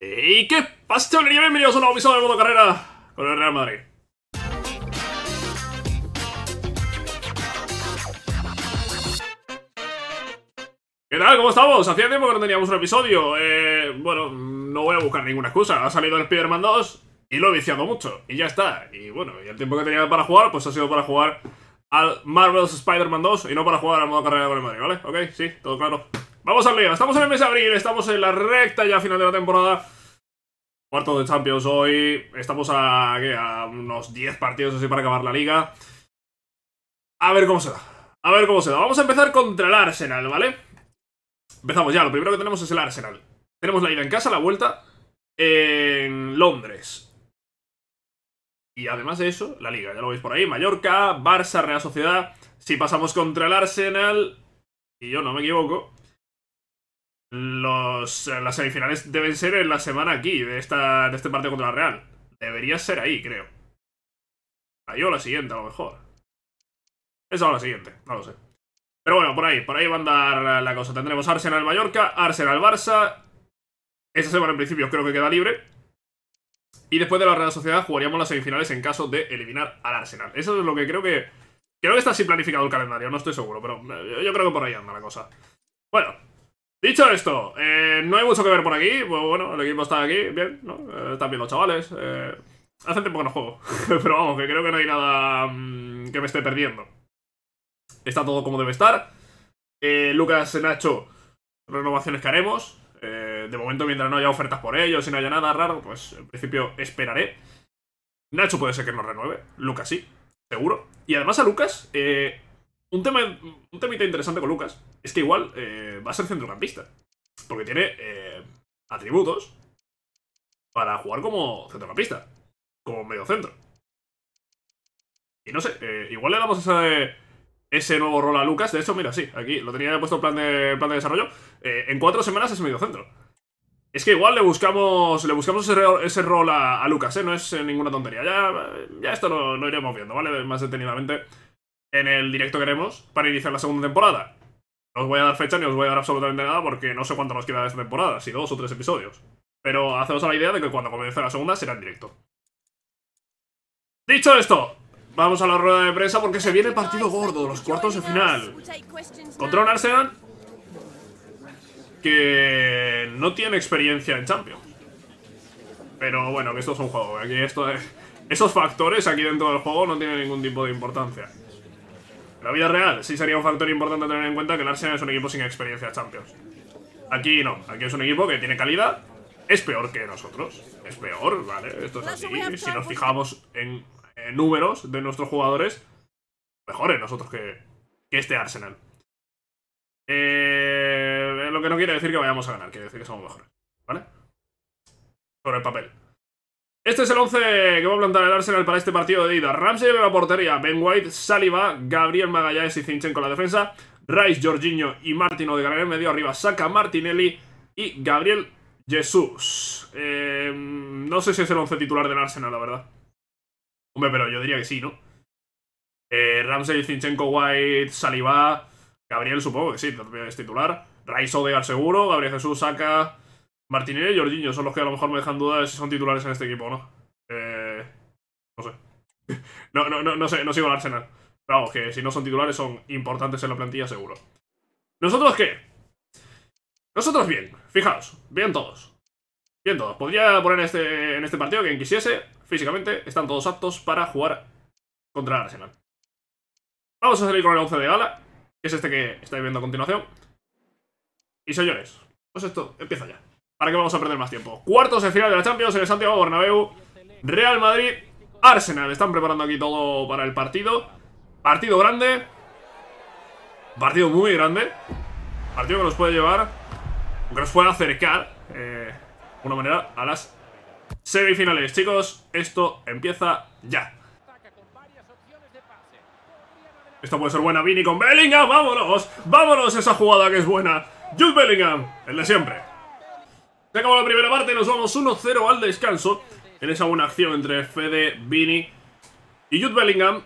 ¿Y qué pasa, Bienvenidos a un nuevo episodio de Modo Carrera con el Real Madrid. ¿Qué tal? ¿Cómo estamos? Hacía tiempo que no teníamos un episodio. Eh, bueno, no voy a buscar ninguna excusa. Ha salido el Spider-Man 2 y lo he viciado mucho. Y ya está. Y bueno, y el tiempo que tenía para jugar, pues ha sido para jugar al Marvel's Spider-Man 2 y no para jugar al modo carrera con el Madrid, ¿vale? Ok, sí, todo claro. Vamos a Liga, estamos en el mes de abril, estamos en la recta ya final de la temporada. Cuarto de Champions hoy, estamos a, a unos 10 partidos así para acabar la Liga. A ver cómo se da, a ver cómo se da. Vamos a empezar contra el Arsenal, ¿vale? Empezamos ya, lo primero que tenemos es el Arsenal. Tenemos la ida en casa, la vuelta en Londres. Y además de eso, la Liga, ya lo veis por ahí, Mallorca, Barça, Real Sociedad. Si pasamos contra el Arsenal, y yo no me equivoco, los, eh, las semifinales deben ser en la semana aquí, de, esta, de este partido contra la Real. Debería ser ahí, creo. Ahí o la siguiente, a lo mejor. Esa o la siguiente, no lo sé. Pero bueno, por ahí, por ahí va a andar la cosa. Tendremos Arsenal-Mallorca, Arsenal-Barça. esa semana en principio creo que queda libre. Y después de la Real Sociedad jugaríamos las semifinales en caso de eliminar al Arsenal. Eso es lo que creo que... Creo que está así planificado el calendario, no estoy seguro, pero eh, yo creo que por ahí anda la cosa. Bueno, Dicho esto, eh, no hay mucho que ver por aquí. Bueno, el equipo está aquí, bien, ¿no? Eh, están bien los chavales. Eh, hace tiempo que no juego, pero vamos, que creo que no hay nada mm, que me esté perdiendo. Está todo como debe estar. Lucas, Nacho, renovaciones que haremos. de momento, mientras no haya ofertas por ellos y no haya nada raro, pues en principio esperaré. Nacho puede ser que nos renueve, Lucas sí, seguro. Y además a Lucas, eh, un tema un temita interesante con Lucas es que igual eh, va a ser centrocampista. Porque tiene eh, atributos para jugar como centrocampista, como mediocentro Y no sé, eh, igual le damos ese, ese nuevo rol a Lucas. De hecho, mira, sí, aquí lo tenía puesto plan de, plan de desarrollo. en cuatro semanas es mediocentro Es que igual le buscamos le buscamos ese, rol a, a Lucas, No es ninguna tontería. Ya, ya esto lo, lo iremos viendo, ¿vale? Más detenidamente en el directo que haremos para iniciar la segunda temporada. No os voy a dar fecha ni os voy a dar absolutamente nada porque no sé cuánto nos queda de esta temporada, si dos o tres episodios. Pero hacemos la idea de que cuando comience la segunda será en directo. Dicho esto, vamos a la rueda de prensa porque se viene el partido gordo, los cuartos de final. Contra un Arsenal que no tiene experiencia en Champions. Pero bueno, que esto es un juego. Aquí esto, esos factores aquí dentro del juego no tienen ningún tipo de importancia. En la vida real sí sería un factor importante tener en cuenta que el Arsenal es un equipo sin experiencia Champions. Aquí no, aquí es un equipo que tiene calidad, es peor que nosotros, es peor, ¿vale? Esto es así, si nos fijamos en, números de nuestros jugadores, mejores nosotros que, este Arsenal. Eh, lo que no quiere decir que vayamos a ganar, quiere decir que somos mejores, ¿vale? Sobre el papel. Este es el 11 que va a plantar el Arsenal para este partido de ida. Ramsey en la portería, Ben White, Saliba, Gabriel Magallanes y Zinchenko en la defensa, Rice, Jorginho y Martino de en en medio arriba, Saca, Martinelli y Gabriel Jesús. Eh, no sé si es el 11 titular del Arsenal, la verdad. Hombre, pero yo diría que sí, ¿no? Eh, Ramsey, Zinchenko, White, Saliba, Gabriel supongo que sí, es titular. Rice Odegar seguro, Gabriel Jesús, Saca... Martínez y Jorginho son los que a lo mejor me dejan dudas de si son titulares en este equipo o no. Eh, no sé. no, no, sigo al Arsenal. Pero vamos, que si no son titulares son importantes en la plantilla seguro. ¿Nosotros qué? Nosotros bien, fijaos, bien todos. Bien todos. Podría poner en este, en este partido quien quisiese, físicamente, están todos aptos para jugar contra el Arsenal. Vamos a salir con el 11 de gala, que es este que estáis viendo a continuación. Y señores, pues esto empieza ya. ¿Para qué vamos a perder más tiempo? Cuartos de final de la Champions en el Santiago Bernabéu. Real Madrid, Arsenal. Están preparando aquí todo para el partido. Partido grande. Partido muy grande. Partido que nos puede llevar, que nos puede acercar, eh, de una manera, a las semifinales. Chicos, esto empieza ya. Esto puede ser buena. Vini con Bellingham, vámonos. Vámonos esa jugada que es buena. Jude Bellingham, el de siempre. Se acabó la primera parte, nos vamos 1-0 al descanso. En esa buena acción entre Fede, Vini y Jude Bellingham.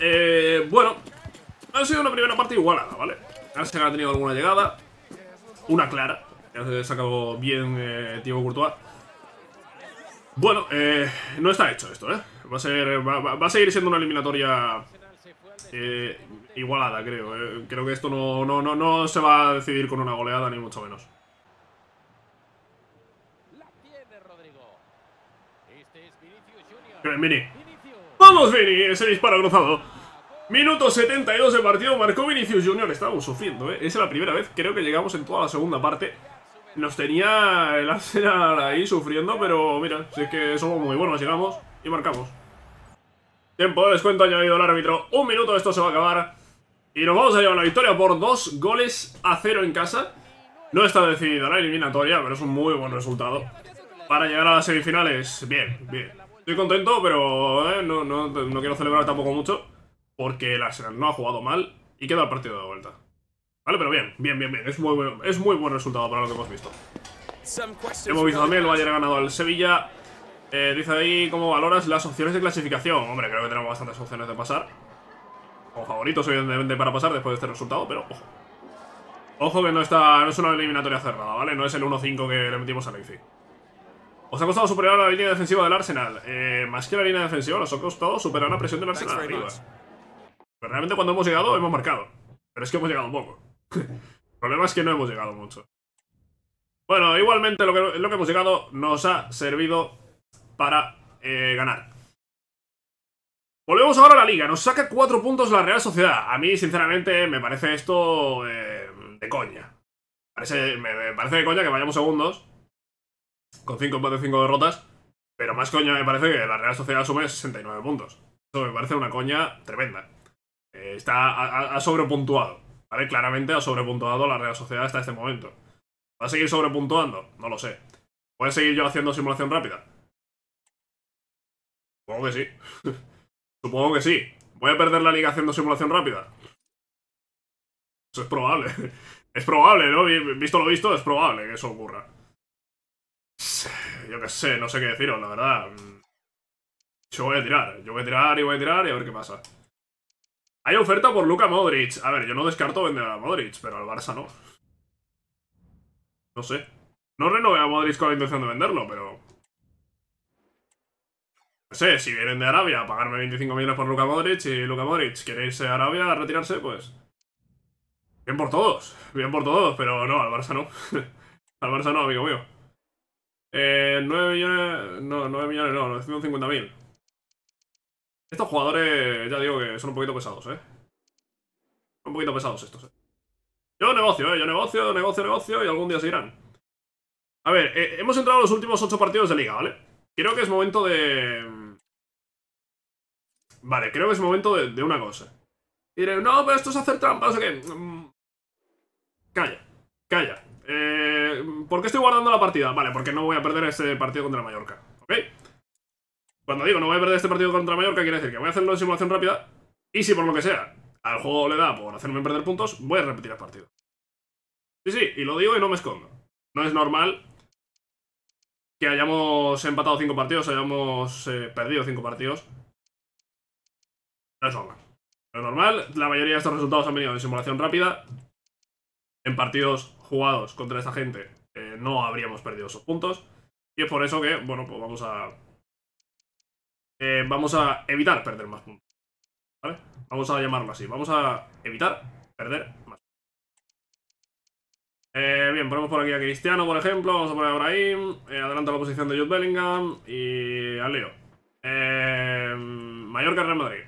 Eh, bueno, ha sido una primera parte igualada, ¿vale? Arsenal ha tenido alguna llegada. Una clara. Ya se sacado bien eh, Diego Courtois. Bueno, eh, no está hecho esto, ¿eh? Va a, seguir siendo una eliminatoria eh, igualada, creo. creo que esto no, no, no se va a decidir con una goleada, ni mucho menos. ¡Vamos, Vini! Ese disparo cruzado. Minuto 72 de partido, marcó Vinicius Junior. Estábamos sufriendo, ¿eh? Es la primera vez, creo que llegamos en toda la segunda parte. Nos tenía el Arsenal ahí sufriendo, pero mira, si es que somos muy buenos, llegamos y marcamos. Tiempo de descuento añadido al árbitro. Un minuto, esto se va a acabar. Y nos vamos a llevar la victoria por dos goles a cero en casa. No está decidida la eliminatoria, pero es un muy buen resultado. Para llegar a las semifinales, bien, bien. Estoy contento, pero eh, no, quiero celebrar tampoco mucho. Porque Arsenal no ha jugado mal y queda el partido de vuelta. Vale, pero bien, bien, bien, bien. Es muy, buen, es muy buen resultado para lo que hemos visto. Hemos visto también el Bayern ganado al Sevilla. Eh, dice ahí cómo valoras las opciones de clasificación. Hombre, creo que tenemos bastantes opciones de pasar. Como favoritos, evidentemente, para pasar después de este resultado, pero ojo. Ojo que no, está, no es una eliminatoria cerrada, ¿vale? No es el 1-5 que le metimos a Leipzig. Os ha costado superar la línea defensiva del Arsenal. Eh, más que la línea defensiva, nos ha costado superar la presión del Arsenal arriba. Pero realmente cuando hemos llegado, hemos marcado. Pero es que hemos llegado poco. El problema es que no hemos llegado mucho. Bueno, igualmente lo que, lo que hemos llegado nos ha servido para eh, ganar. Volvemos ahora a la liga. Nos saca cuatro puntos la Real Sociedad. A mí, sinceramente, me parece esto eh, de coña. me parece de coña que vayamos segundos con 5 empates, 5 derrotas. Pero más coña me parece que la Real Sociedad sume 69 puntos. Eso me parece una coña tremenda. Eh, está ha, sobrepuntuado. ¿Vale? Claramente ha sobrepuntuado la Real Sociedad hasta este momento. ¿Va a seguir sobrepuntuando? No lo sé. a seguir yo haciendo simulación rápida? Supongo que sí. Supongo que sí. ¿Voy a perder la liga haciendo simulación rápida? Eso es probable. es probable, ¿no? Visto lo visto, es probable que eso ocurra. Yo qué sé, no sé qué deciros, la verdad. Yo voy a tirar, yo voy a tirar y voy a tirar y a ver qué pasa. Hay oferta por Luka Modric. A ver, yo no descarto vender a Modric, pero al Barça no. No sé. No renové a Modric con la intención de venderlo, pero... No sé, si vienen de Arabia a pagarme 25 millones por Luka Modric y Luka Modric quiere irse a Arabia a retirarse, pues... Bien por todos, bien por todos, pero no, al Barça no. al Barça no, amigo mío. Eh, 9 millones. No, 9 millones no, 950.000. Estos jugadores, ya digo que son un poquito pesados, ¿eh? Son un poquito pesados estos, ¿eh? Yo negocio, ¿eh? Yo negocio, negocio, negocio y algún día se irán. A ver, eh, hemos entrado a los últimos 8 partidos de liga, ¿vale? Creo que es momento de... Mm, vale, creo que es momento de, una cosa. Y diré, no, pero esto es hacer trampas, o qué. Mm, calla, calla. Eh, ¿Por qué estoy guardando la partida? Vale, porque no voy a perder este partido contra Mallorca. ¿Ok? Cuando digo no voy a perder este partido contra Mallorca, quiere decir que voy a hacerlo en simulación rápida. Y si por lo que sea al juego le da por hacerme perder puntos, voy a repetir el partido. Sí, sí, y lo digo y no me escondo. No es normal que hayamos empatado 5 partidos, hayamos eh, perdido 5 partidos. No es normal. No es normal. La mayoría de estos resultados han venido en simulación rápida, en partidos jugados contra esta gente, eh, no habríamos perdido esos puntos. Y es por eso que, bueno, pues vamos a... Eh, vamos a evitar perder más puntos. ¿Vale? Vamos a llamarlo así. Vamos a evitar perder más puntos eh, bien, ponemos por aquí a Cristiano, por ejemplo. Vamos a poner a ahí Eh, adelanta la posición de Jude Bellingham. Y a Leo. Mallorca, Real Madrid.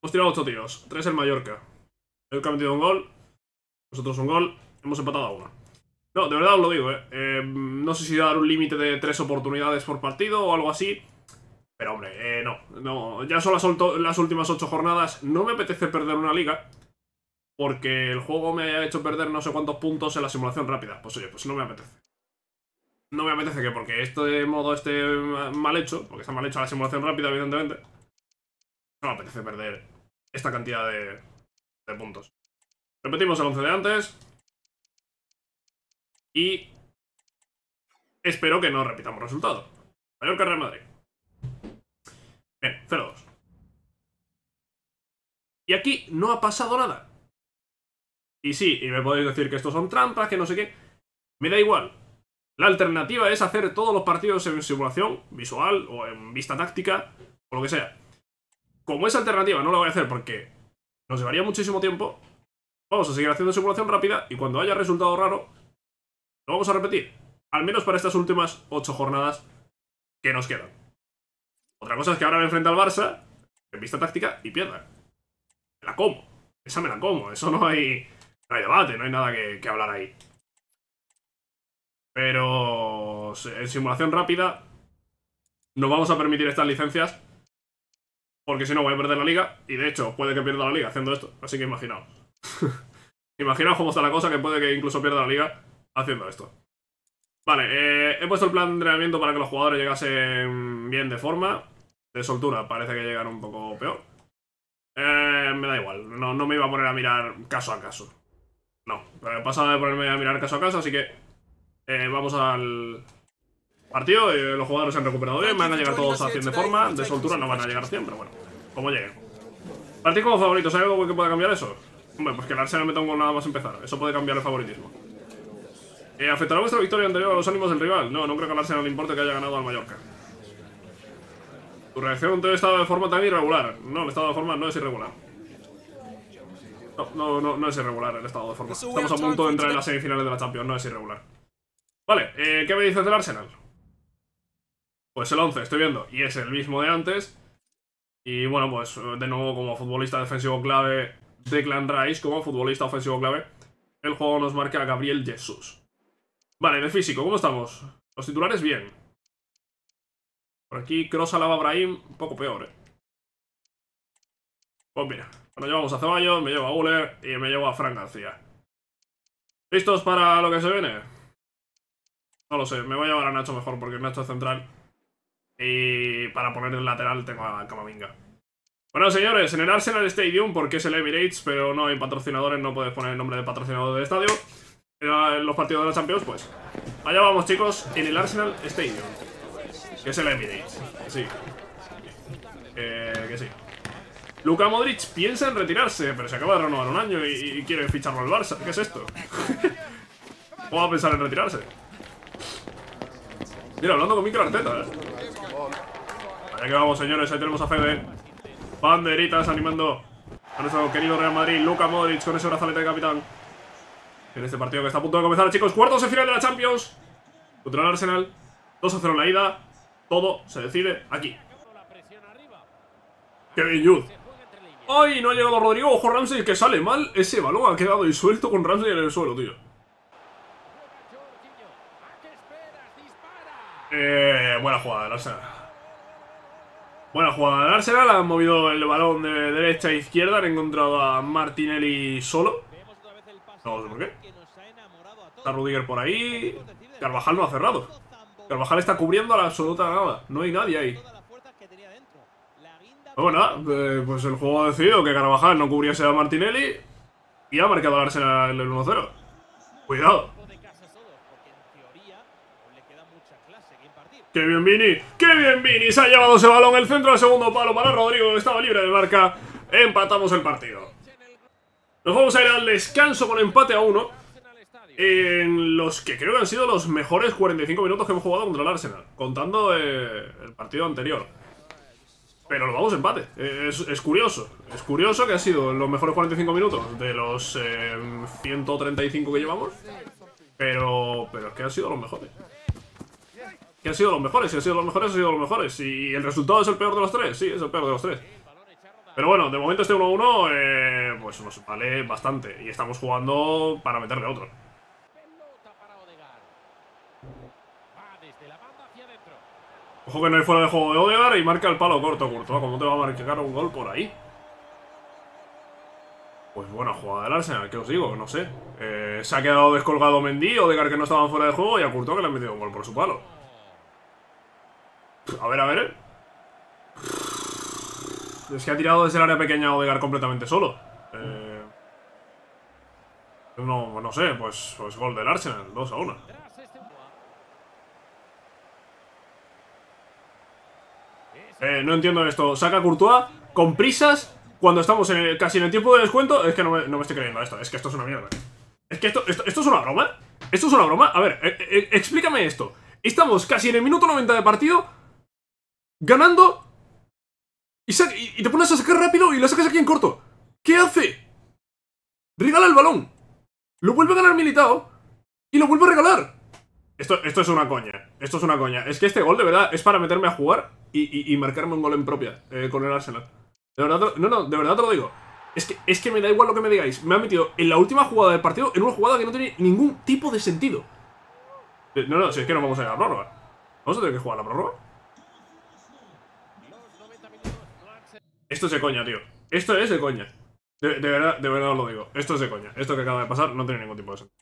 Hemos tirado 8 tiros. 3 el Mallorca él que ha metido un gol. Nosotros un gol. Hemos empatado a uno. No, de verdad os lo digo, ¿eh? eh no sé si dar un límite de tres oportunidades por partido o algo así. Pero hombre, eh, no, no. Ya son las, las últimas ocho jornadas. No me apetece perder una liga. Porque el juego me ha hecho perder no sé cuántos puntos en la simulación rápida. Pues oye, pues no me apetece. No me apetece que porque este modo esté mal hecho, porque está mal hecha la simulación rápida, evidentemente. No me apetece perder esta cantidad de, puntos. Repetimos el 11 de antes. Y espero que no repitamos resultado. mayor carrera Madrid. Bien, 0-2. Y aquí no ha pasado nada. Y sí, y me podéis decir que estos son trampas, que no sé qué. Me da igual. La alternativa es hacer todos los partidos en simulación visual o en vista táctica o lo que sea. Como esa alternativa no la voy a hacer porque nos llevaría muchísimo tiempo. Vamos a seguir haciendo simulación rápida y cuando haya resultado raro, lo vamos a repetir. Al menos para estas últimas 8 jornadas que nos quedan. Otra cosa es que ahora me enfrenta al Barça, en vista táctica, y pierda. Me la como. Esa me la como. Eso no hay, hay debate, no hay nada que, hablar ahí. Pero en simulación rápida no vamos a permitir estas licencias porque si no voy a perder la liga. Y de hecho, puede que pierda la liga haciendo esto. Así que imaginaos. imaginaos cómo está la cosa, que puede que incluso pierda la liga haciendo esto. Vale, eh, he puesto el plan de entrenamiento para que los jugadores llegasen bien de forma. De soltura parece que llegan un poco peor. Eh, me da igual, no, me iba a poner a mirar caso a caso. No, he pasado de ponerme a mirar caso a caso, así que eh, vamos al, partido. Eh, los jugadores se han recuperado bien, van a llegar todos a 100 de forma. De soltura no van a llegar a 100, pero bueno, como lleguen. Partido como favorito, ¿sabes algo que pueda cambiar eso? Hombre, pues que el Arsenal me un nada más empezar. Eso puede cambiar el favoritismo. Eh, ¿Afectará vuestra victoria anterior a los ánimos del rival? No, no creo que al Arsenal le importe que haya ganado al Mallorca. ¿Tu reacción te ha estado de forma tan irregular? No, el estado de forma no es irregular. No, no, no, es irregular el estado de forma. Estamos a punto de entrar en las semifinales de la Champions, no es irregular. Vale, eh, ¿qué me dices del Arsenal? Pues el 11, estoy viendo, y es el mismo de antes. Y bueno, pues de nuevo como futbolista defensivo clave, de Clan Rice como futbolista ofensivo clave. El juego nos marca a Gabriel Jesús. Vale, de físico, ¿cómo estamos? Los titulares bien. Por aquí, Cross Alaba Brahim, un poco peor, eh. Pues mira, bueno, llevamos a Ceballos, me llevo a Uller y me llevo a Frank García. ¿Listos para lo que se viene? No lo sé, me voy a llevar a Nacho mejor porque Nacho es central y para poner el lateral tengo a Camavinga. Bueno, señores, en el Arsenal Stadium, porque es el Emirates, pero no hay patrocinadores, no puedes poner el nombre de patrocinador del estadio. En eh, los partidos de la Champions, pues. Allá vamos, chicos, en el Arsenal Stadium. Que es el Emirates. Sí. Eh, que sí. Luka Modric piensa en retirarse, pero se acaba de renovar un año y, quiere ficharlo al Barça. ¿Qué es esto? ¿Cómo va a pensar en retirarse? Mira, hablando con mi Arteta, ¿eh? Aquí vamos, señores, ahí tenemos a Fede. Banderitas animando a nuestro querido Real Madrid, Luca Modric con ese brazalete de capitán. En este partido que está a punto de comenzar, chicos, cuartos de final de la Champions. Contra el Arsenal, 2 0 la ida. Todo se decide aquí. Kevin Youth. ¡Ay! No ha llegado Rodrigo. Ojo Ramsey que sale mal. Ese balón ha quedado disuelto con Ramsey en el suelo, tío. Eh, buena jugada, Arsenal. Bueno, jugada de Arsenal, han movido el balón de derecha a izquierda, han encontrado a Martinelli solo. No sé por qué. Está Rudiger por ahí. Carvajal no ha cerrado. Carvajal está cubriendo a la absoluta nada. No hay nadie ahí. Bueno, eh, pues el juego ha decidido que Carvajal no cubriese a Martinelli y ha marcado al Arsenal el 1-0. Cuidado. ¡Qué bien Vini! ¡Qué bien Vini! Se ha llevado ese balón el centro al segundo palo para Rodrigo estaba libre de marca. Empatamos el partido. Nos vamos a ir al descanso con empate a uno. En los que creo que han sido los mejores 45 minutos que hemos jugado contra el Arsenal. Contando eh, el partido anterior. Pero lo vamos a empate. Eh, es, curioso. Es curioso que ha sido los mejores 45 minutos de los 135 eh, que llevamos. Pero, pero es que han sido los mejores que han sido los mejores, si han sido los mejores, han sido los mejores. Y el resultado es el peor de los tres, sí, es el peor de los tres. Pero bueno, de momento este 1-1, eh, pues nos vale bastante. Y estamos jugando para meterle otro. Ojo que no hay fuera de juego de Odegar y marca el palo corto, Courtois. ¿Cómo te va a marcar un gol por ahí? Pues buena jugada del Arsenal, ¿qué os digo? No sé. Eh, se ha quedado descolgado Mendy, Odegar que no estaban fuera de juego y a Curto que le han metido un gol por su palo. A ver, a ver. Es que ha tirado desde el área pequeña Odegar completamente solo. Eh, no, sé, pues, pues, gol del Arsenal, 2 a 1. Eh, no entiendo esto. Saca Courtois con prisas cuando estamos en casi en el tiempo de descuento. Es que no me, estoy creyendo esto. Es que esto es una mierda. Es que esto, esto, es una broma. Esto es una broma. A ver, eh, explícame esto. Estamos casi en el minuto 90 de partido ganando y, te pones a sacar rápido y lo sacas aquí en corto. ¿Qué hace? Regala el balón. Lo vuelve a ganar Militao y lo vuelve a regalar. Esto, esto es una coña. Esto es una coña. Es que este gol, de verdad, es para meterme a jugar y, marcarme un gol en propia eh, con el Arsenal. De verdad, no, no, de verdad te lo digo. Es que, es que me da igual lo que me digáis. Me ha metido en la última jugada del partido en una jugada que no tiene ningún tipo de sentido. Eh, no, no, si es que no vamos a ir a la prórroga. ¿Vamos a tener que jugar a la prórroga? Esto es de coña, tío. Esto es de coña. De, verdad, de verdad os lo digo. Esto es de coña. Esto que acaba de pasar no tiene ningún tipo de sentido.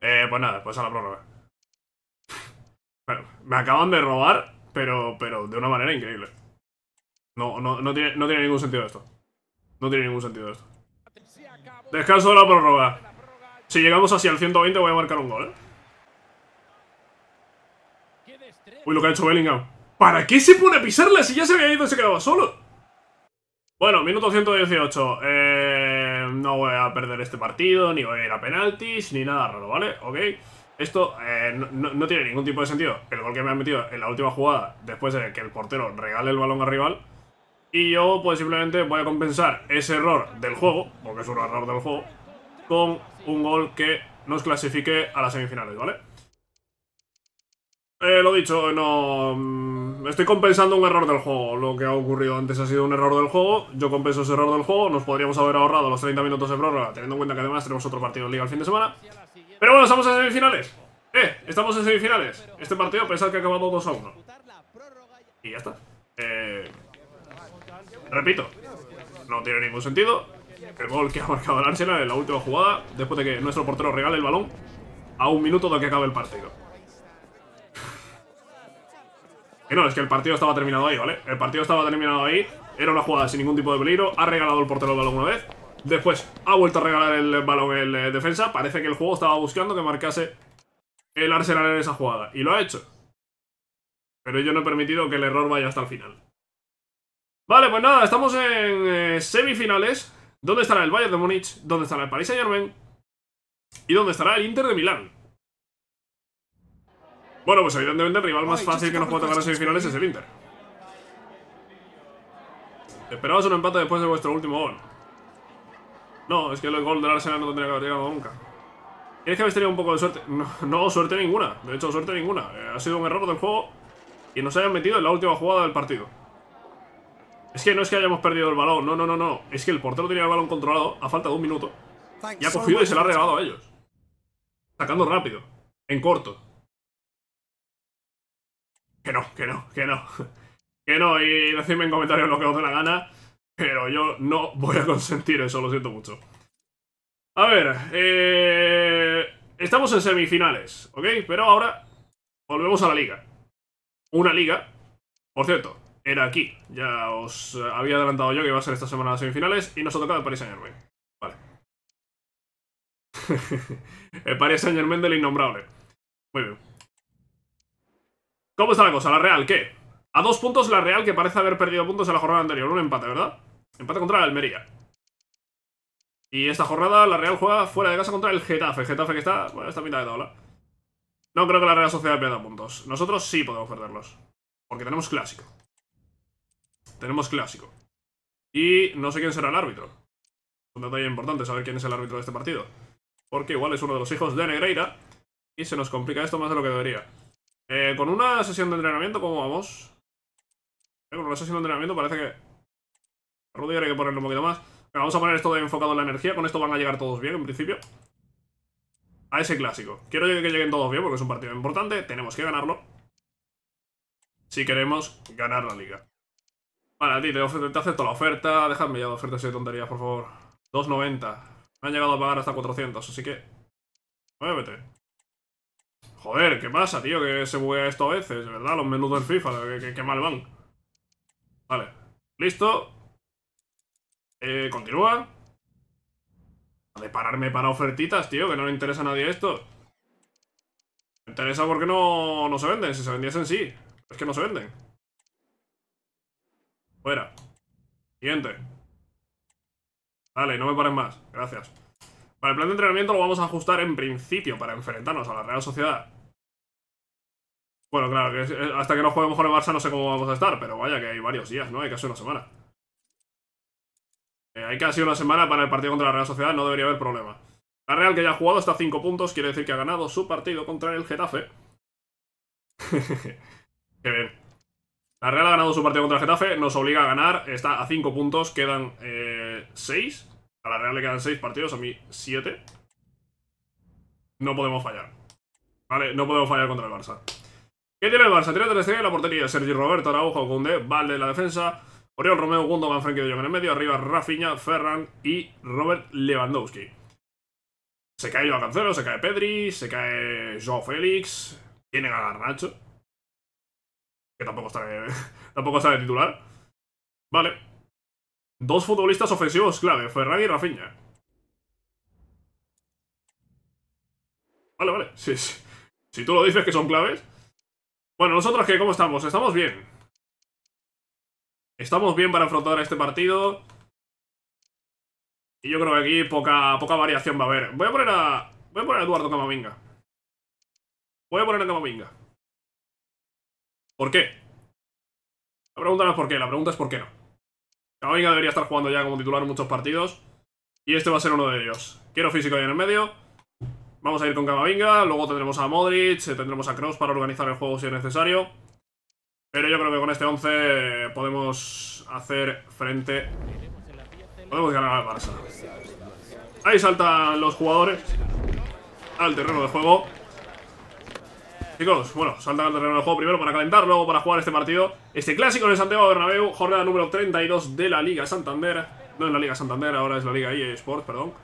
Eh, pues nada, pues a la prórroga. Bueno, me acaban de robar, pero, pero de una manera increíble. No, no, tiene, no tiene ningún sentido esto. No tiene ningún sentido esto. Descanso de la prórroga. Si llegamos hacia el 120 voy a marcar un gol, ¿eh? Uy, lo que ha hecho Bellingham. ¿Para qué se pone a pisarla si ya se había ido y se quedaba solo? Bueno, minuto 118. Eh, no voy a perder este partido, ni voy a ir a penaltis, ni nada raro, ¿vale? Ok. Esto eh, no, tiene ningún tipo de sentido. El gol que me han metido en la última jugada, después de que el portero regale el balón al rival. Y yo, pues simplemente voy a compensar ese error del juego, porque es un error del juego, con un gol que nos clasifique a las semifinales, ¿vale? Eh, lo dicho, no... Mm, estoy compensando un error del juego. Lo que ha ocurrido antes ha sido un error del juego. Yo compenso ese error del juego. Nos podríamos haber ahorrado los 30 minutos de prórroga, teniendo en cuenta que además tenemos otro partido en Liga el fin de semana. Pero bueno, estamos en semifinales. Eh, estamos en semifinales. Este partido, pensad que ha acabado 2 a 1. Y ya está. Eh... Repito, no tiene ningún sentido. El gol que ha marcado el Arsenal en la última jugada, después de que nuestro portero regale el balón a un minuto de que acabe el partido. Que no, es que el partido estaba terminado ahí, ¿vale? El partido estaba terminado ahí Era una jugada sin ningún tipo de peligro Ha regalado el portero el balón una vez Después ha vuelto a regalar el balón el, eh, defensa Parece que el juego estaba buscando que marcase el Arsenal en esa jugada Y lo ha hecho Pero yo no he permitido que el error vaya hasta el final Vale, pues nada, estamos en eh, semifinales ¿Dónde estará el Bayern de Múnich? ¿Dónde estará el Paris Saint-Germain? ¿Y dónde estará el Inter de Milán? Bueno, pues evidentemente el rival más fácil que nos puede tocar en semifinales es el Inter. Esperabas un empate después de vuestro último gol. No, es que el gol del Arsenal no tendría que haber llegado nunca. Es que habéis tenido un poco de suerte. No, no, suerte ninguna. De hecho, suerte ninguna. Eh, ha sido un error del juego y nos hayan metido en la última jugada del partido. Es que no es que hayamos perdido el balón, no, no, no, no. Es que el portero tenía el balón controlado a falta de un minuto. Y ha cogido y se lo ha regalado a ellos. Sacando rápido, en corto. Que no, que no, que no. Que no, y decidme en comentarios lo que os dé la gana, pero yo no voy a consentir eso, lo siento mucho. A ver, eh, estamos en semifinales, ¿ok? Pero ahora volvemos a la liga. Una liga, por cierto, era aquí. Ya os había adelantado yo que iba a ser esta semana las semifinales y nos ha tocado el Paris Saint-Germain. Vale. el Paris Saint-Germain del innombrable. Muy bien. ¿Cómo está la cosa? ¿La Real qué? A dos puntos la Real que parece haber perdido puntos en la jornada anterior. Un empate, ¿verdad? Empate contra la Almería. Y esta jornada la Real juega fuera de casa contra el Getafe. El Getafe que está, bueno, está a mitad de tabla. No creo que la Real Sociedad pierda puntos. Nosotros sí podemos perderlos. Porque tenemos clásico. Tenemos clásico. Y no sé quién será el árbitro. Un detalle importante saber quién es el árbitro de este partido. Porque igual es uno de los hijos de Negreira. Y se nos complica esto más de lo que debería. Eh, con una sesión de entrenamiento, ¿cómo vamos? Eh, con una sesión de entrenamiento parece que... ahora hay que ponerle un poquito más. vamos a poner esto de enfocado en la energía. Con esto van a llegar todos bien, en principio. A ese clásico. Quiero que lleguen todos bien porque es un partido importante. Tenemos que ganarlo. Si queremos ganar la liga. Vale, a ti te, acepto la oferta. Dejadme ya de ofertas de tonterías, por favor. 2.90. Me han llegado a pagar hasta 400, así que... Muévete. Joder, ¿qué pasa, tío? Que se buguea esto a veces, ¿verdad? Los menús del FIFA, que, mal van. Vale. Listo. Eh, continúa. De pararme para ofertitas, tío, que no le interesa a nadie esto. Me interesa porque no, no se venden. Si se vendiesen, sí. Es que no se venden. Fuera. Siguiente. Vale, no me paren más. Gracias. Para el plan de entrenamiento lo vamos a ajustar en principio para enfrentarnos a la Real Sociedad bueno, claro, eh, hasta que no juegue mejor el Barça no sé cómo vamos a estar, pero vaya que hay varios días, ¿no? Hay casi una semana. Eh, hay casi una semana para el partido contra la Real Sociedad, no debería haber problema. La Real que ya ha jugado está a 5 puntos, quiere decir que ha ganado su partido contra el Getafe. Qué bien. La Real ha ganado su partido contra el Getafe, nos obliga a ganar, está a 5 puntos, quedan 6. Eh, a la Real le quedan 6 partidos, a mí 7. No podemos fallar. Vale, no podemos fallar contra el Barça. ¿Qué tiene el Barça? Tiene tres estrellas en la portería. Sergi Roberto, Araujo, Gunde, Valde en la defensa. Oriol Romeo, Gundogan, Frenkie de Jong en el medio. Arriba Rafinha, Ferran y Robert Lewandowski. Se cae Joao Cancelo, se cae Pedri, se cae Joao Félix. Tiene a Garnacho. Que tampoco está de, tampoco está titular. Vale. Dos futbolistas ofensivos clave, Ferran y Rafinha. Vale, vale. si tú lo dices que son claves... Bueno, ¿nosotros qué? ¿Cómo estamos? ¿Estamos bien? Estamos bien para afrontar este partido. Y yo creo que aquí poca, poca variación va a haber. Voy a poner a... Voy a poner Eduardo Camavinga. Voy a poner a Camavinga. ¿Por qué? La pregunta no es por qué, la pregunta es por qué no. Camavinga debería estar jugando ya como titular en muchos partidos. Y este va a ser uno de ellos. Quiero físico ahí en el medio. Vamos a ir con Camavinga, luego tendremos a Modric, eh, tendremos a Kroos para organizar el juego si es necesario. Pero yo creo que con este 11 podemos hacer frente... Podemos ganar al Barça. Ahí saltan los jugadores al terreno de juego. Chicos, bueno, saltan al terreno de juego primero para calentar, luego para jugar este partido. Este clásico en el Santiago Bernabéu, jornada número 32 de la Liga Santander. No es la Liga Santander, ahora es la Liga Sport, perdón.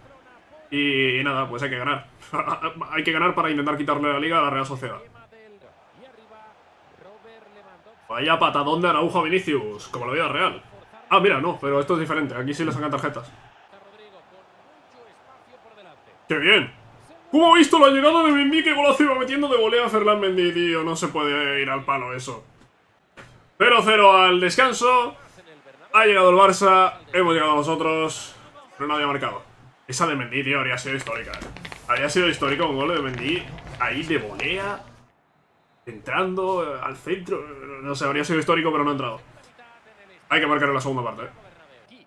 Y, nada, pues hay que ganar. hay que ganar para intentar quitarle la liga a la Real Sociedad. Vaya patadón de Araujo Vinicius, como lo veía Real. Ah, mira, no, pero esto es diferente. Aquí sí le sacan tarjetas. ¡Qué bien! ¿Cómo ha visto la llegada de Mendy? ¡Qué golazo iba metiendo de volea a Fernand Mendy, tío! No se puede ir al palo eso. 0-0 al descanso. Ha llegado el Barça, hemos llegado a nosotros, pero nadie ha marcado. Esa de Mendy, tío, habría sido histórica. Eh. Habría sido histórica un gol de Mendy ahí de volea, entrando eh, al centro. Eh, no sé, habría sido histórico, pero no ha entrado. Hay que marcar en la segunda parte. ¿eh?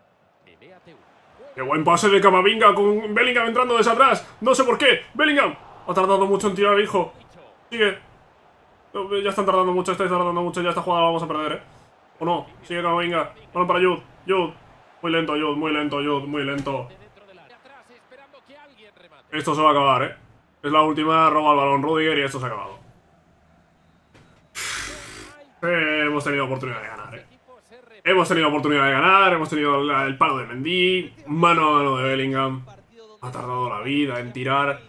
¡Qué buen pase de Camavinga con Bellingham entrando desde atrás! No sé por qué. ¡Bellingham! Ha tardado mucho en tirar, hijo. Sigue. Ya están tardando mucho, Estáis tardando mucho. Ya esta jugada la vamos a perder, ¿eh? ¿O no? Sigue Camavinga. Bueno, para Jude. Jude. Muy lento, Jude. Muy lento, Jude. Muy lento. Esto se va a acabar, ¿eh? Es la última, roba el balón Rudiger y esto se ha acabado. Eh, hemos tenido oportunidad de ganar, ¿eh? Hemos tenido oportunidad de ganar, hemos tenido el palo de Mendy, mano a mano de Bellingham. Ha tardado la vida en tirar.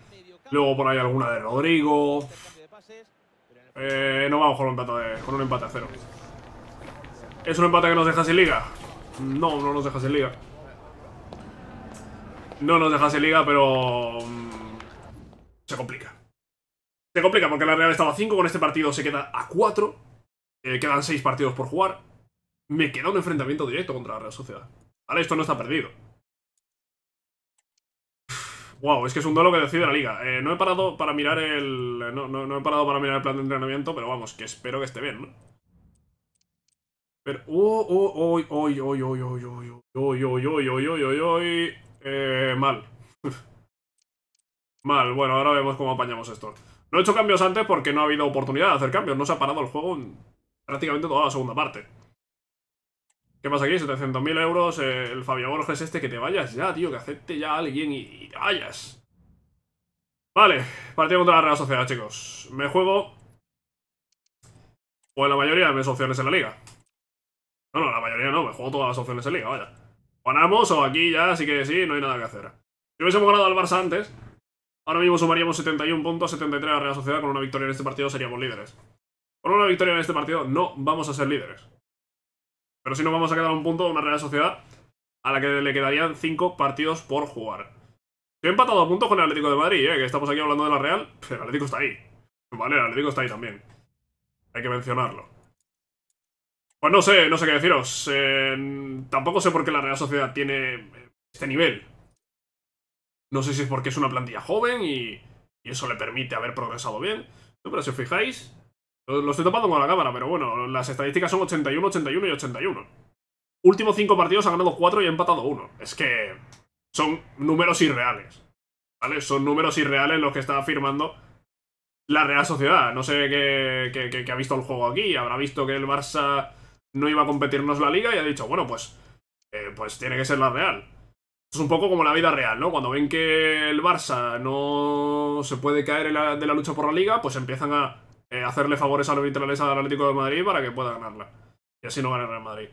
Luego por ahí alguna de Rodrigo. Eh, no vamos con un, empate, con un empate a cero. ¿Es un empate que nos deja sin liga? No, no nos deja sin liga. No nos deja sin liga, pero se complica. Se complica porque la Real estaba a 5, con este partido se queda a 4. quedan 6 partidos por jugar. Me queda un enfrentamiento directo contra la Real Sociedad. Vale, esto no está perdido. Wow, es que es un duelo que decide la liga. no he parado para mirar el. No, he parado para mirar el plan de entrenamiento, pero vamos, que espero que esté bien, ¿no? Pero. ¡Oh, oh, oh, oh, oh, oh, oh, oh, oh, oh, oh, oh, oh, oh, oh, oh, oh, oh, oh, Mal, bueno, ahora vemos cómo apañamos esto. No he hecho cambios antes porque no ha habido oportunidad de hacer cambios. No se ha parado el juego en prácticamente toda la segunda parte. ¿Qué pasa aquí? 700.000 euros. Eh, el Fabio Borges este, que te vayas ya, tío. Que acepte ya a alguien y, te vayas. Vale, partido contra la Real Sociedad, chicos. Me juego... O la mayoría de mis opciones en la liga. No, no, la mayoría no. Me juego todas las opciones en la liga, vaya. Ganamos o aquí ya, así que sí, no hay nada que hacer. Si hubiésemos ganado al Barça antes... Ahora mismo sumaríamos 71 puntos, 73 a Real Sociedad. Con una victoria en este partido seríamos líderes. Con una victoria en este partido no vamos a ser líderes. Pero si nos vamos a quedar un punto de una Real Sociedad a la que le quedarían 5 partidos por jugar. he empatado a puntos con el Atlético de Madrid, eh, que estamos aquí hablando de la Real. El Atlético está ahí. Vale, el Atlético está ahí también. Hay que mencionarlo. Pues no sé, no sé qué deciros. Eh, tampoco sé por qué la Real Sociedad tiene este nivel. No sé si es porque es una plantilla joven y, eso le permite haber progresado bien. pero si os fijáis, lo, estoy tapando con la cámara, pero bueno, las estadísticas son 81, 81 y 81. Últimos 5 partidos ha ganado 4 y ha empatado 1. Es que son números irreales. ¿Vale? Son números irreales los que está afirmando la Real Sociedad. No sé qué, ha visto el juego aquí. Habrá visto que el Barça no iba a competirnos la liga y ha dicho, bueno, pues, eh, pues tiene que ser la Real un poco como la vida real, ¿no? Cuando ven que el Barça no se puede caer de la lucha por la liga, pues empiezan a eh, hacerle favores arbitrales al Atlético de Madrid para que pueda ganarla. Y así no gana el Real Madrid.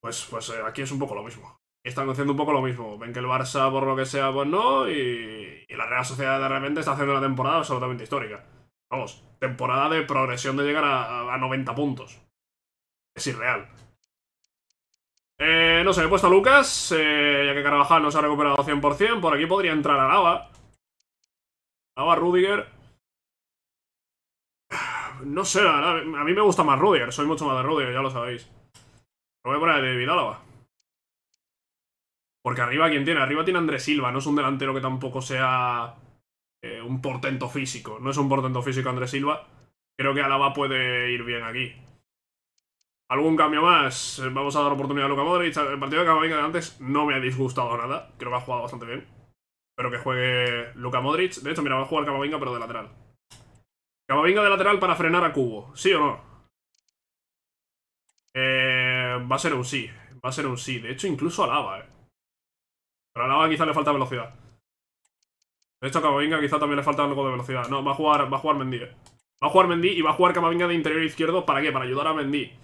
Pues, pues eh, aquí es un poco lo mismo. Están haciendo un poco lo mismo. Ven que el Barça, por lo que sea, pues no. Y, la Real Sociedad de repente está haciendo una temporada absolutamente histórica. Vamos, temporada de progresión de llegar a, a 90 puntos. Es irreal. Eh, no sé, he puesto a Lucas, eh, ya que Carvajal no se ha recuperado 100%. Por aquí podría entrar a Lava. Lava, Rudiger. No sé, a mí me gusta más Rudiger. Soy mucho más de Rudiger, ya lo sabéis. Lo voy a poner de David Porque arriba, ¿quién tiene? Arriba tiene Andrés Silva. No es un delantero que tampoco sea eh, un portento físico. No es un portento físico Andrés Silva. Creo que Lava puede ir bien aquí. ¿Algún cambio más? Vamos a dar oportunidad a Luka Modric. El partido de Camavinga de antes no me ha disgustado nada. Creo que ha jugado bastante bien. Espero que juegue Luka Modric. De hecho, mira, va a jugar Camavinga, pero de lateral. Camavinga de lateral para frenar a Cubo. ¿Sí o no? Eh, va a ser un sí. Va a ser un sí. De hecho, incluso a Lava, eh. Pero a Lava quizá le falta velocidad. De hecho, a Camavinga quizá también le falta algo de velocidad. No, va a jugar, va a jugar Mendy, eh. Va a jugar Mendy y va a jugar Camavinga de interior izquierdo. ¿Para qué? Para ayudar a Mendy.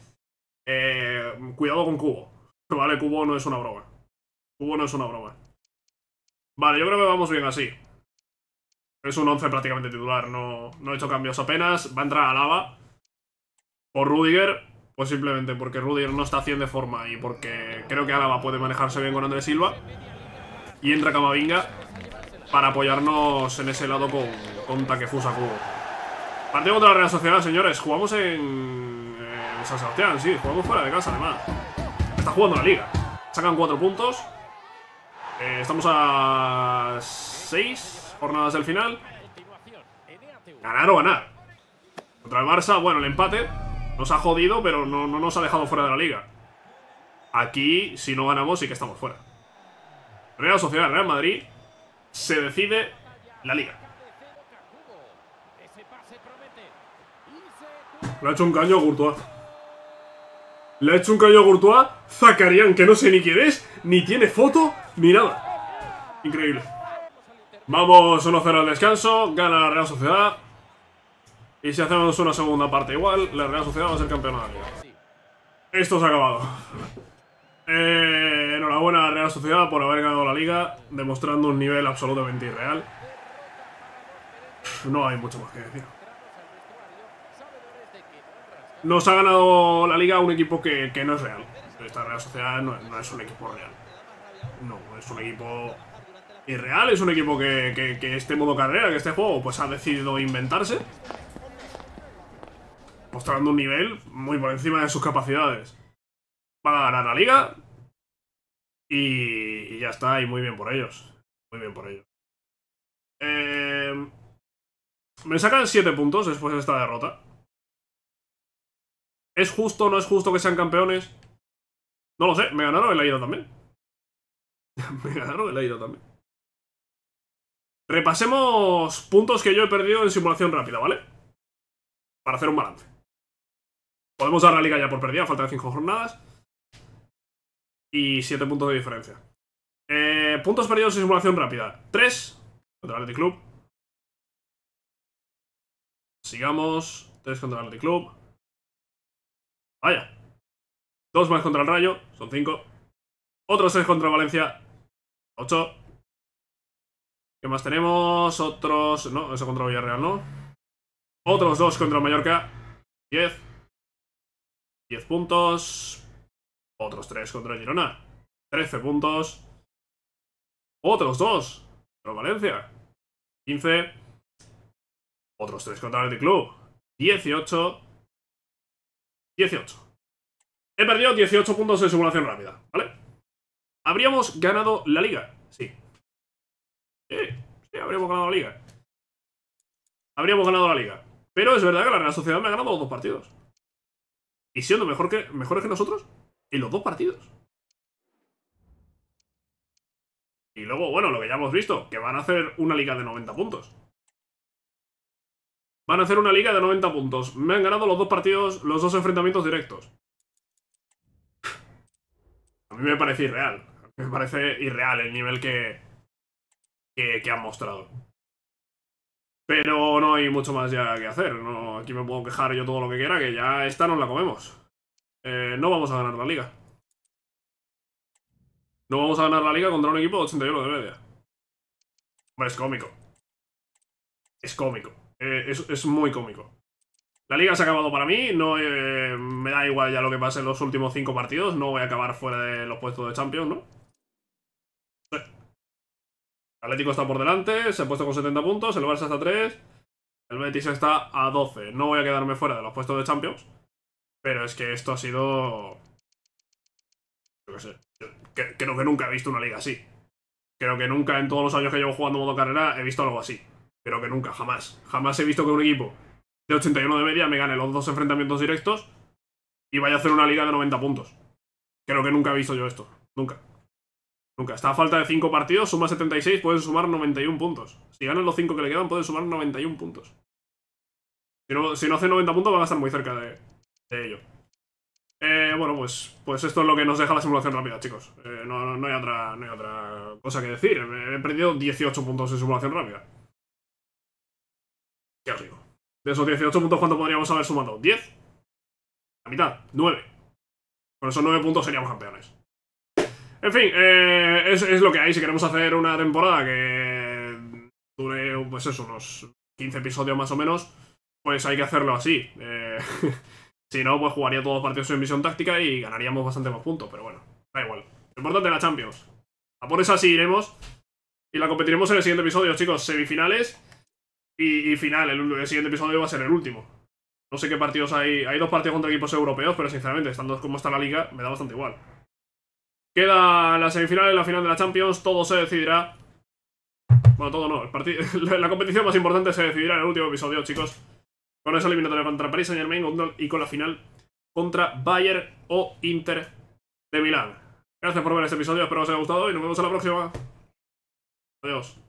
Eh, cuidado con Cubo. Vale, Cubo no es una broma. Cubo no es una broma. Vale, yo creo que vamos bien así. Es un 11 prácticamente titular, no, no he hecho cambios apenas. Va a entrar a Lava por Rudiger, pues simplemente porque Rudiger no está haciendo de forma y porque creo que Alaba puede manejarse bien con Andrés Silva. Y entra Camavinga para apoyarnos en ese lado con, con Takefusa Cubo. Partido contra la Real Sociedad, señores. Jugamos en San Sebastián, sí, jugamos fuera de casa además. Está jugando la liga. Sacan cuatro puntos. Eh, estamos a seis jornadas del final. Ganar o ganar. Contra el Barça, bueno, el empate nos ha jodido, pero no, nos ha dejado fuera de la liga. Aquí, si no ganamos, sí que estamos fuera. Real Sociedad, Real Madrid, se decide la liga. Le ha hecho un caño a Courtois. Le ha hecho un callo a Courtois, que no sé ni quién es, ni tiene foto, ni nada. Increíble. Vamos 1-0 al descanso, gana la Real Sociedad. Y si hacemos una segunda parte igual, la Real Sociedad va a ser campeona de la Liga. Esto se ha acabado. Eh, enhorabuena a la Real Sociedad por haber ganado la Liga, demostrando un nivel absolutamente irreal. No hay mucho más que decir nos ha ganado la liga un equipo que, no es real. Esta Real Sociedad no, es un equipo real. No, es un equipo irreal, es un equipo que, este modo carrera, que este juego, pues ha decidido inventarse. Mostrando un nivel muy por encima de sus capacidades. Van a ganar la liga. Y, ya está, y muy bien por ellos. Muy bien por ellos. Eh, me sacan 7 puntos después de esta derrota. ¿Es justo o no es justo que sean campeones? No lo sé, me ganaron el la también. me ganaron el la también. Repasemos puntos que yo he perdido en simulación rápida, ¿vale? Para hacer un balance. Podemos dar la liga ya por perdida, faltan de 5 jornadas. Y siete puntos de diferencia. Eh, puntos perdidos en simulación rápida. 3 contra el Athletic Club. Sigamos. 3 contra el Athletic Club. Vaya. Ah, dos más contra el Rayo, son cinco. Otros seis contra Valencia, ocho. ¿Qué más tenemos? Otros... No, eso contra Villarreal, ¿no? Otros dos contra Mallorca, diez. Diez puntos. Otros tres contra Girona, trece puntos. Otros dos contra Valencia, quince. Otros tres contra el Club, dieciocho. 18. He perdido 18 puntos en simulación rápida, ¿vale? ¿Habríamos ganado la liga? Sí. Sí, sí, habríamos ganado la liga. Habríamos ganado la liga. Pero es verdad que la Real Sociedad me ha ganado los dos partidos. Y siendo mejor que, mejores que nosotros en los dos partidos. Y luego, bueno, lo que ya hemos visto, que van a hacer una liga de 90 puntos. Van a hacer una liga de 90 puntos. Me han ganado los dos partidos, los dos enfrentamientos directos. A mí me parece irreal. me parece irreal el nivel que, que, han mostrado. Pero no hay mucho más ya que hacer. No, aquí me puedo quejar yo todo lo que quiera, que ya esta nos la comemos. Eh, no vamos a ganar la liga. No vamos a ganar la liga contra un equipo de 81 de media. Hombre, es cómico. Es cómico. Eh, es, muy cómico. La liga se ha acabado para mí, no eh, me da igual ya lo que pase en los últimos cinco partidos, no voy a acabar fuera de los puestos de Champions, ¿no? Atlético está por delante, se ha puesto con 70 puntos, el Barça está a 3, el Betis está a 12. No voy a quedarme fuera de los puestos de Champions, pero es que esto ha sido... Yo qué sé, creo que nunca he visto una liga así. Creo que nunca en todos los años que llevo jugando modo carrera he visto algo así. Pero que nunca, jamás. Jamás he visto que un equipo de 81 de media me gane los dos enfrentamientos directos y vaya a hacer una liga de 90 puntos. Creo que nunca he visto yo esto. Nunca. Nunca. Está a falta de 5 partidos, suma 76, pueden sumar 91 puntos. Si ganan los 5 que le quedan, pueden sumar 91 puntos. Si no, si no hacen 90 puntos, van a estar muy cerca de, ello. Eh, bueno, pues, pues esto es lo que nos deja la simulación rápida, chicos. no, eh, no, no, hay otra, no hay otra cosa que decir. He perdido 18 puntos en simulación rápida. De esos 18 puntos, ¿cuánto podríamos haber sumado? ¿10? La mitad, 9. Con esos 9 puntos seríamos campeones. En fin, eh, es, lo que hay. Si queremos hacer una temporada que dure, pues unos 15 episodios más o menos, pues hay que hacerlo así. Eh, si no, pues jugaría todos los partidos en misión táctica y ganaríamos bastante más puntos, pero bueno, da igual. Lo importante es la Champions. A por esa sí iremos y la competiremos en el siguiente episodio, chicos. Semifinales y, final. El, siguiente episodio va a ser el último. No sé qué partidos hay. Hay dos partidos contra equipos europeos, pero sinceramente, estando como está la liga, me da bastante igual. Queda la semifinal y la final de la Champions. Todo se decidirá. Bueno, todo no. la competición más importante se decidirá en el último episodio, chicos. Con esa eliminatoria contra Paris Saint Germain y con la final contra Bayern o Inter de Milán. Gracias por ver este episodio, espero que os haya gustado y nos vemos en la próxima. Adiós.